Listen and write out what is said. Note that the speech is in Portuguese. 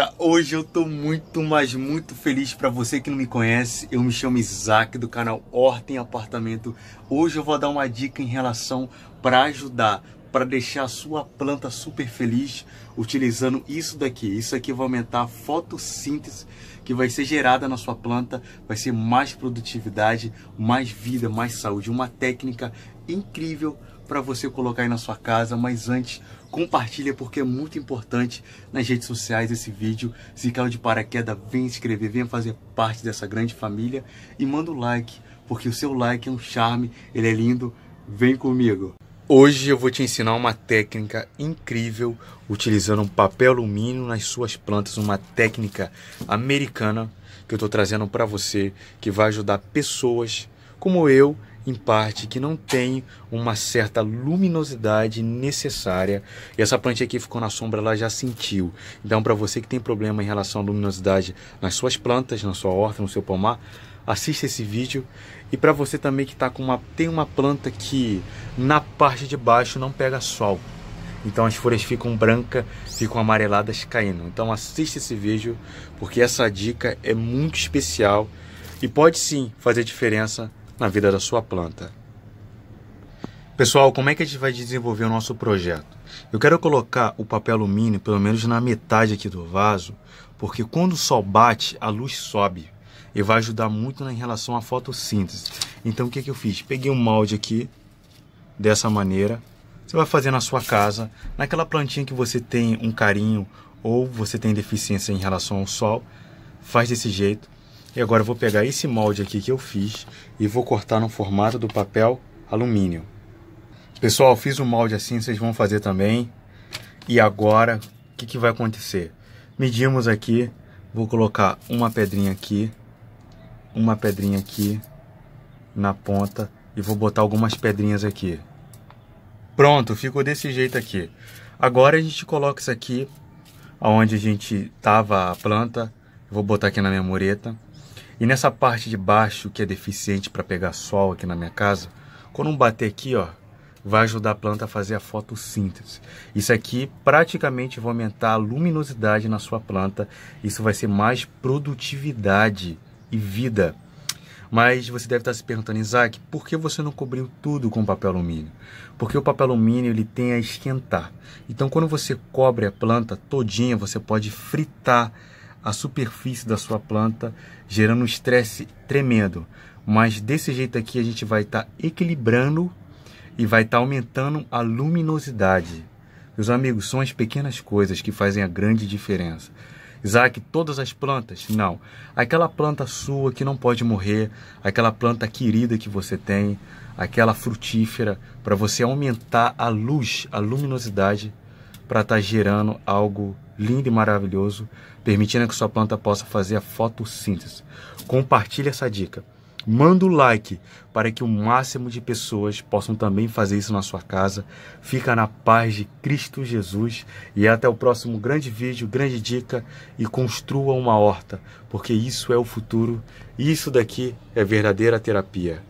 É, hoje eu tô muito, mas muito feliz para você que não me conhece. Eu me chamo Isaac do canal Horta em Apartamento. Hoje eu vou dar uma dica em relação para ajudar, para deixar a sua planta super feliz utilizando isso daqui. Isso aqui vai aumentar a fotossíntese que vai ser gerada na sua planta, vai ser mais produtividade, mais vida, mais saúde, uma técnica incrível para você colocar aí na sua casa, mas antes compartilha porque é muito importante nas redes sociais esse vídeo. Se caiu de paraquedas, vem inscrever, vem fazer parte dessa grande família e manda o um like, porque o seu like é um charme, ele é lindo. Vem comigo. Hoje eu vou te ensinar uma técnica incrível utilizando um papel alumínio nas suas plantas, uma técnica americana que eu estou trazendo para você que vai ajudar pessoas como eu em parte que não tem uma certa luminosidade necessária. E essa plantinha aqui ficou na sombra, ela já sentiu. Então, para você que tem problema em relação à luminosidade nas suas plantas, na sua horta, no seu pomar, assista esse vídeo. E para você também que tá com uma tem uma planta que na parte de baixo não pega sol. Então as folhas ficam brancas, ficam amareladas caindo. Então assista esse vídeo porque essa dica é muito especial e pode sim fazer diferença na vida da sua planta. Pessoal, como é que a gente vai desenvolver o nosso projeto? Eu quero colocar o papel alumínio pelo menos na metade aqui do vaso, porque quando o sol bate, a luz sobe e vai ajudar muito em relação à fotossíntese. Então o que, é que eu fiz? Peguei um molde aqui, dessa maneira. Você vai fazer na sua casa, naquela plantinha que você tem um carinho ou você tem deficiência em relação ao sol, faz desse jeito. E agora eu vou pegar esse molde aqui que eu fiz e vou cortar no formato do papel alumínio. Pessoal, fiz um molde assim, vocês vão fazer também. E agora, o que, que vai acontecer? Medimos aqui, vou colocar uma pedrinha aqui, uma pedrinha aqui na ponta e vou botar algumas pedrinhas aqui. Pronto, ficou desse jeito aqui. Agora a gente coloca isso aqui, aonde a gente tava a planta, vou botar aqui na minha mureta. E nessa parte de baixo que é deficiente para pegar sol aqui na minha casa, quando um bater aqui, ó, vai ajudar a planta a fazer a fotossíntese. Isso aqui praticamente vai aumentar a luminosidade na sua planta. Isso vai ser mais produtividade e vida. Mas você deve estar se perguntando, Isaac, por que você não cobriu tudo com papel alumínio? Porque o papel alumínio ele tem a esquentar. Então, quando você cobre a planta todinha, você pode fritar a superfície da sua planta, gerando um estresse tremendo. Mas desse jeito aqui a gente vai estar tá equilibrando e vai estar tá aumentando a luminosidade. Meus amigos, são as pequenas coisas que fazem a grande diferença. Isaac, todas as plantas? Não. Aquela planta sua que não pode morrer, aquela planta querida que você tem, aquela frutífera, para você aumentar a luz, a luminosidade para estar tá gerando algo lindo e maravilhoso, permitindo que sua planta possa fazer a fotossíntese. Compartilhe essa dica. Manda o like para que o máximo de pessoas possam também fazer isso na sua casa. Fica na paz de Cristo Jesus e até o próximo grande vídeo, grande dica e construa uma horta, porque isso é o futuro. Isso daqui é verdadeira terapia.